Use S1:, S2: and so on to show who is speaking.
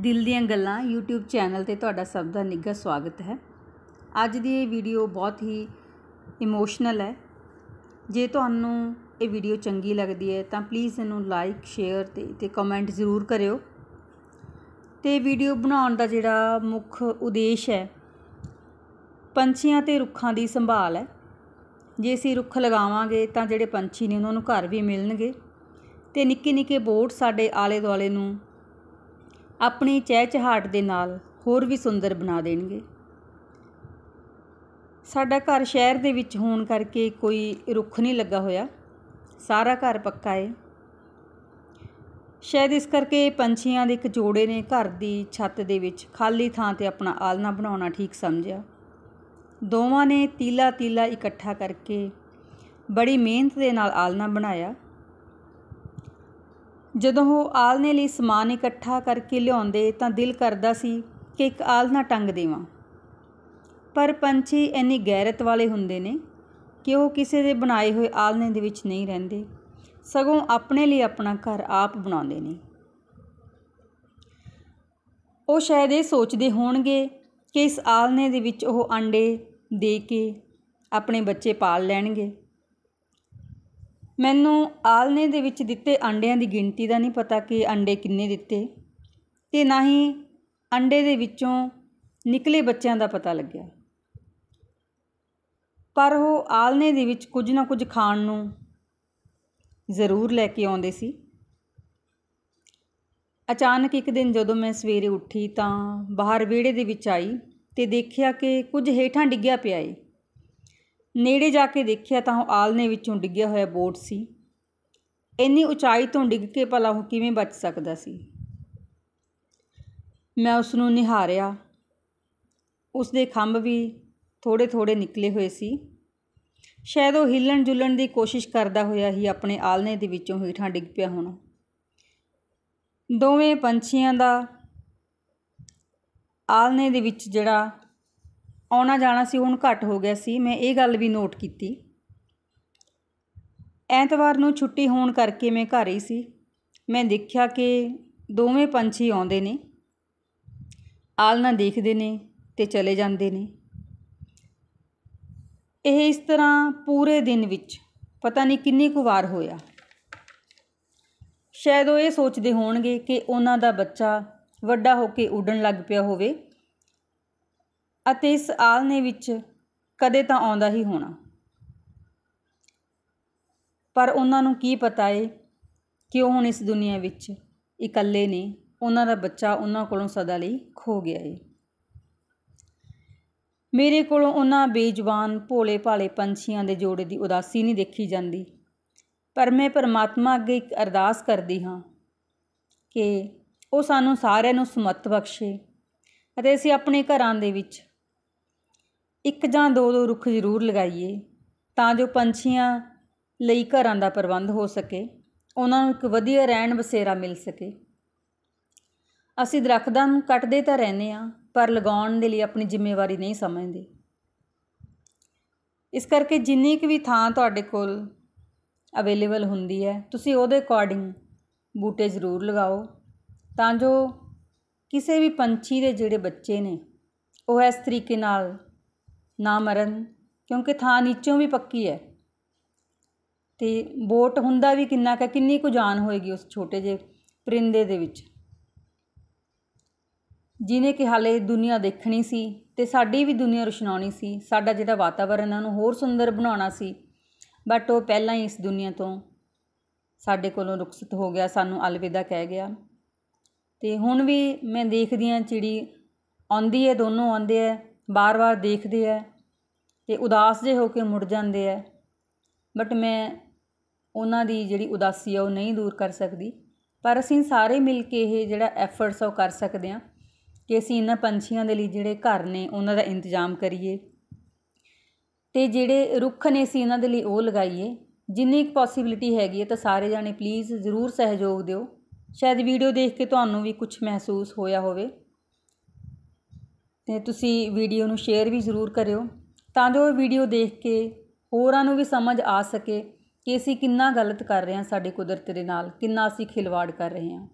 S1: ਦਿਲ ਦੀਆਂ ਗੱਲਾਂ YouTube ਚੈਨਲ ਤੇ ਤੁਹਾਡਾ ਸਭ ਦਾ ਨਿੱਘਾ ਸਵਾਗਤ ਹੈ ਅੱਜ ਦੀ ਇਹ ਵੀਡੀਓ ਬਹੁਤ ਹੀ ਇਮੋਸ਼ਨਲ ਹੈ ਜੇ ਤੁਹਾਨੂੰ ਇਹ ਵੀਡੀਓ ਚੰਗੀ ਲੱਗਦੀ ਹੈ ਤਾਂ ਪਲੀਜ਼ ਇਹਨੂੰ ਲਾਈਕ ਸ਼ੇਅਰ ਤੇ ਤੇ ਕਮੈਂਟ ਜ਼ਰੂਰ ਕਰਿਓ ਤੇ ਵੀਡੀਓ ਬਣਾਉਣ ਦਾ ਜਿਹੜਾ ਮੁੱਖ ਉਦੇਸ਼ ਹੈ ਪੰਛੀਆਂ ਤੇ ਰੁੱਖਾਂ ਦੀ ਸੰਭਾਲ ਹੈ ਜੇ ਅਸੀਂ ਰੁੱਖ ਲਗਾਵਾਂਗੇ ਤਾਂ ਜਿਹੜੇ ਪੰਛੀ ਨੇ ਉਹਨਾਂ ਨੂੰ ਘਰ ਵੀ ਮਿਲਣਗੇ ਤੇ ਨਿੱਕੇ ਨਿੱਕੇ ਬੋਟ ਸਾਡੇ ਆਲੇ ਦੁਆਲੇ ਨੂੰ ਆਪਣੀ ਚਹਿਚਹਾਟ ਦੇ ਨਾਲ ਹੋਰ ਵੀ ਸੁੰਦਰ ਬਣਾ ਦੇਣਗੇ ਸਾਡਾ ਘਰ ਸ਼ਹਿਰ ਦੇ ਵਿੱਚ ਹੋਣ ਕਰਕੇ ਕੋਈ ਰੁੱਖ ਨਹੀਂ ਲੱਗਾ ਹੋਇਆ ਸਾਰਾ ਘਰ ਪੱਕਾ ਏ ਸ਼ਾਇਦ ਇਸ ਕਰਕੇ ਪੰਛੀਆਂ ਦੇ ਇੱਕ ਜੋੜੇ ਨੇ ਘਰ ਦੀ ਛੱਤ ਦੇ ਵਿੱਚ ਖਾਲੀ ਥਾਂ ਤੇ ਆਪਣਾ ਆਲਣਾ ਬਣਾਉਣਾ ਠੀਕ ਸਮਝਿਆ ਦੋਵਾਂ ਨੇ ਤੀਲਾ ਤੀਲਾ ਇਕੱਠਾ ਕਰਕੇ ਬੜੀ ਮਿਹਨਤ ਦੇ ਨਾਲ ਆਲਣਾ ਬਣਾਇਆ ਜਦੋਂ ਉਹ ਆਲਨੇ ਲਈ ਸਮਾਨ ਇਕੱਠਾ ਕਰਕੇ ਲਿਆਉਂਦੇ ਤਾਂ ਦਿਲ ਕਰਦਾ ਸੀ ਕਿ ਇੱਕ ਆਲਨਾ ਟੰਗ ਦੇਵਾਂ ਪਰ ਪੰਛੀ ਇੰਨੀ ਗੈਰਤ ਵਾਲੇ ਹੁੰਦੇ ਨੇ ਕਿ ਉਹ ਕਿਸੇ ਦੇ ਬਣਾਏ ਹੋਏ ਆਲਨੇ ਦੇ ਵਿੱਚ ਨਹੀਂ ਰਹਿੰਦੇ ਸਗੋਂ ਆਪਣੇ ਲਈ ਆਪਣਾ ਘਰ ਆਪ ਬਣਾਉਂਦੇ ਨੇ ਉਹ ਸ਼ਾਇਦ ਇਹ ਸੋਚਦੇ ਹੋਣਗੇ ਕਿ ਇਸ ਆਲਨੇ ਦੇ ਵਿੱਚ ਉਹ ਅੰਡੇ ਦੇ ਕੇ ਆਪਣੇ ਬੱਚੇ ਪਾਲ ਲੈਣਗੇ ਮੈਨੂੰ ਆਲਨੇ ਦੇ ਵਿੱਚ ਦਿੱਤੇ ਅੰਡਿਆਂ ਦੀ ਗਿਣਤੀ ਦਾ ਨਹੀਂ ਪਤਾ ਕਿ ਅੰਡੇ ਕਿੰਨੇ ਦਿੱਤੇ ਤੇ ਨਾ ਹੀ ਅੰਡੇ ਦੇ ਵਿੱਚੋਂ ਨਿਕਲੇ ਬੱਚਿਆਂ ਦਾ ਪਤਾ ਲੱਗਿਆ ਪਰ ਉਹ ਆਲਨੇ ਦੇ ਵਿੱਚ ਕੁਝ ਨਾ ਕੁਝ ਖਾਣ ਨੂੰ ਜ਼ਰੂਰ ਲੈ ਕੇ ਆਉਂਦੇ ਸੀ ਅਚਾਨਕ ਇੱਕ ਦਿਨ ਜਦੋਂ ਮੈਂ ਸਵੇਰੇ ਉੱਠੀ ਤਾਂ ਬਾਹਰ ਵਿਹੜੇ ਦੇ ਵਿੱਚ ਆਈ ਤੇ ਦੇਖਿਆ ਕਿ ਕੁਝ ਹੀਠਾਂ ਡਿੱਗਿਆ ਪਿਆ ਏ ਨੇੜੇ ਜਾ ਕੇ ਦੇਖਿਆ ਤਾਂ ਉਹ ਆਲਨੇ ਵਿੱਚੋਂ ਡਿੱਗਿਆ ਹੋਇਆ ਬੋਟ ਸੀ ਇੰਨੀ ਉਚਾਈ ਤੋਂ ਡਿੱਗ ਕੇ ਭਲਾ ਉਹ ਕਿਵੇਂ ਬਚ ਸਕਦਾ ਸੀ ਮੈਂ ਉਸ ਨੂੰ ਨਿਹਾਰਿਆ ਉਸ ਦੇ ਖੰਭ ਵੀ ਥੋੜੇ ਥੋੜੇ ਨਿਕਲੇ ਹੋਏ ਸੀ ਸ਼ਾਇਦ ਉਹ ਹਿੱਲਣ ਜੁਲਣ ਦੀ ਕੋਸ਼ਿਸ਼ ਕਰਦਾ ਹੋਇਆ ਹੀ ਆਪਣੇ ਆਲਨੇ ਦੇ ਵਿੱਚੋਂ ਹੀਠਾਂ ਡਿੱਗ ਪਿਆ ਹੋਣਾ ਦੋਵੇਂ ਪੰਛੀਆਂ ਦਾ ਆਲਨੇ ਦੇ ਵਿੱਚ ਜਿਹੜਾ ਆਉਣਾ ਜਾਣਾ ਸੀ ਹੁਣ ਘੱਟ ਹੋ ਗਿਆ ਸੀ ਮੈਂ ਇਹ ਗੱਲ ਵੀ ਨੋਟ ਕੀਤੀ ਐਤਵਾਰ ਨੂੰ ਛੁੱਟੀ ਹੋਣ ਕਰਕੇ ਮੈਂ ਘਰ ਹੀ ਸੀ ਮੈਂ ਦੇਖਿਆ ਕਿ ਦੋਵੇਂ ਪੰਛੀ ਆਉਂਦੇ ਨੇ ਆਲਣਾ ਦੇਖਦੇ ਨੇ ਤੇ ਚਲੇ ਜਾਂਦੇ ਨੇ ਇਹ ਇਸ ਤਰ੍ਹਾਂ ਪੂਰੇ ਦਿਨ ਵਿੱਚ ਪਤਾ ਨਹੀਂ ਕਿੰਨੀ ਕੁ ਵਾਰ ਹੋਇਆ ਸ਼ਾਇਦ ਉਹ ਇਹ ਸੋਚਦੇ ਹੋਣਗੇ ਕਿ ਉਹਨਾਂ ਦਾ ਬੱਚਾ ਵੱਡਾ ਹੋ ਕੇ ਉੱਡਣ ਲੱਗ ਪਿਆ ਹੋਵੇ ਅਤੇ ਇਸ ਆਲਨੇ ਵਿੱਚ ਕਦੇ ਤਾਂ ਆਉਂਦਾ ਹੀ ਹੋਣਾ ਪਰ ਉਹਨਾਂ ਨੂੰ ਕੀ ਪਤਾ ਏ ਕਿ ਉਹ ਹੁਣ ਇਸ ਦੁਨੀਆ ਵਿੱਚ ਇਕੱਲੇ ਨੇ ਉਹਨਾਂ ਦਾ ਬੱਚਾ ਉਹਨਾਂ ਕੋਲੋਂ ਸਦਾ ਲਈ ਖੋ ਗਿਆ ਏ ਮੇਰੇ ਕੋਲੋਂ ਉਹਨਾਂ ਬੇਜਵਾਨ ਭੋਲੇ ਭਾਲੇ ਪੰਛੀਆਂ ਦੇ ਜੋੜੇ ਦੀ ਉਦਾਸੀ ਨਹੀਂ ਦੇਖੀ ਜਾਂਦੀ ਪਰ ਮੈਂ ਪਰਮਾਤਮਾ ਅੱਗੇ ਇੱਕ ਅਰਦਾਸ ਕਰਦੀ ਹਾਂ ਕਿ ਉਹ ਸਾਨੂੰ ਸਾਰਿਆਂ ਨੂੰ ਸਮਤ ਬਖਸ਼ੇ ਅਤੇ ਅਸੀਂ ਆਪਣੇ ਘਰਾਂ ਦੇ ਵਿੱਚ ਇੱਕ ਜਾਂ ਦੋ ਦੋ ਰੁੱਖ ਜ਼ਰੂਰ ਲਗਾਈਏ ਤਾਂ ਜੋ ਪੰਛੀਆਂ ਲਈ ਘਰਾਂ ਦਾ ਪ੍ਰਬੰਧ ਹੋ ਸਕੇ ਉਹਨਾਂ ਨੂੰ ਇੱਕ ਵਧੀਆ ਰਹਿਣ ਬਸੇਰਾ ਮਿਲ ਸਕੇ ਅਸੀਂ ਦਰਖਤਾਂ ਨੂੰ ਕੱਟਦੇ ਤਾਂ ਰਹਿੰਦੇ ਆ ਪਰ ਲਗਾਉਣ ਦੇ ਲਈ ਆਪਣੀ ਜ਼ਿੰਮੇਵਾਰੀ ਨਹੀਂ ਸਮਝਦੇ ਇਸ ਕਰਕੇ ਜਿੰਨੀ ਕੁ ਵੀ ਥਾਂ ਤੁਹਾਡੇ ਕੋਲ ਅਵੇਲੇਬਲ ਹੁੰਦੀ ਹੈ ਤੁਸੀਂ ਉਹਦੇ ਅਕੋਰਡਿੰਗ ਬੂਟੇ ਜ਼ਰੂਰ ਲਗਾਓ ਤਾਂ ਜੋ ਕਿਸੇ ਵੀ ਪੰਛੀ ਦੇ ਜਿਹੜੇ ਬੱਚੇ ਨੇ ਉਹ ਇਸ ਤਰੀਕੇ ਨਾਲ ਨਾ ਮਰਨ ਕਿਉਂਕਿ ਥਾਂ ਨੀਚੋਂ ਵੀ ਪੱਕੀ ਹੈ ਤੇ ਬੋਟ ਹੁੰਦਾ ਵੀ ਕਿੰਨਾ ਕਾ ਕਿੰਨੀ ਕੁ ਜਾਨ ਹੋਏਗੀ ਉਸ ਛੋਟੇ ਜਿਹੇ ਪਰਿੰਦੇ ਦੇ ਵਿੱਚ ਜਿਨੇ ਕਿ ਹਾਲੇ ਦੁਨੀਆ ਦੇਖਣੀ ਸੀ ਤੇ ਸਾਡੀ ਵੀ ਦੁਨੀਆ ਰੁਸ਼ਨਾਉਣੀ ਸੀ ਸਾਡਾ ਜਿਹੜਾ ਵਾਤਾਵਰਨ ਨੂੰ ਹੋਰ ਸੁੰਦਰ ਬਣਾਉਣਾ ਸੀ ਬਟ ਉਹ ਪਹਿਲਾਂ ਹੀ ਇਸ ਦੁਨੀਆ ਤੋਂ ਸਾਡੇ ਕੋਲੋਂ ਰੁਕਸਤ ਹੋ ਗਿਆ ਸਾਨੂੰ ਅਲਵਿਦਾ ਕਹਿ ਗਿਆ ਤੇ ਹੁਣ ਵੀ ਮੈਂ ਦੇਖਦੀ ਆਂ ਚਿੜੀ ਆਉਂਦੀ ਹੈ ਦੋਨੋਂ ਆਉਂਦੇ ਆ ਬਾਰ ਬਾਰ ਦੇਖਦੇ ਆ ਤੇ ਉਦਾਸ ਜੇ ਹੋ ਕੇ ਮੁੜ ਜਾਂਦੇ ਆ ਬਟ ਮੈਂ ਉਹਨਾਂ ਦੀ ਜਿਹੜੀ ਉਦਾਸੀ ਆ ਉਹ ਨਹੀਂ ਦੂਰ ਕਰ ਸਕਦੀ ਪਰ ਅਸੀਂ ਸਾਰੇ ਮਿਲ ਕੇ ਇਹ ਜਿਹੜਾ ਐਫਰਟਸ ਉਹ ਕਰ ਸਕਦੇ ਆ ਕਿ ਅਸੀਂ ਇਹਨਾਂ ਪੰਛੀਆਂ ਦੇ ਲਈ ਜਿਹੜੇ ਘਰ ਨੇ ਉਹਨਾਂ ਦਾ ਇੰਤਜ਼ਾਮ ਕਰੀਏ ਤੇ ਜਿਹੜੇ ਰੁੱਖ ਨੇ ਸੀ ਇਹਨਾਂ ਦੇ ਲਈ ਉਹ ਲਗਾਈਏ ਜਿੰਨੀ ਇੱਕ ਪੋਸਿਬਿਲਿਟੀ ਹੈਗੀ ਹੈ ਤਾਂ ਸਾਰੇ ਜਾਣੇ ਪਲੀਜ਼ ਜ਼ਰੂਰ ਸਹਿਯੋਗ ਦਿਓ ਸ਼ਾਇਦ ਵੀਡੀਓ ਦੇਖ ਕੇ ਤੁਹਾਨੂੰ ਵੀ ਕੁਝ ਮਹਿਸੂਸ ਹੋਇਆ ਹੋਵੇ ਤੇ ਤੁਸੀਂ ਵੀਡੀਓ ਨੂੰ ਸ਼ੇਅਰ ਵੀ ਜ਼ਰੂਰ ਕਰਿਓ ਤਾਂ ਜੋ ਇਹ ਵੀਡੀਓ ਦੇਖ ਕੇ ਹੋਰਾਂ ਨੂੰ ਵੀ ਸਮਝ ਆ ਸਕੇ ਕਿ ਅਸੀਂ ਕਿੰਨਾ ਗਲਤ ਕਰ ਰਹੇ ਹਾਂ ਸਾਡੇ ਕੁਦਰਤ ਦੇ ਨਾਲ ਕਿੰਨਾ ਅਸੀਂ ਖਿਲਵਾੜ ਕਰ ਰਹੇ ਹਾਂ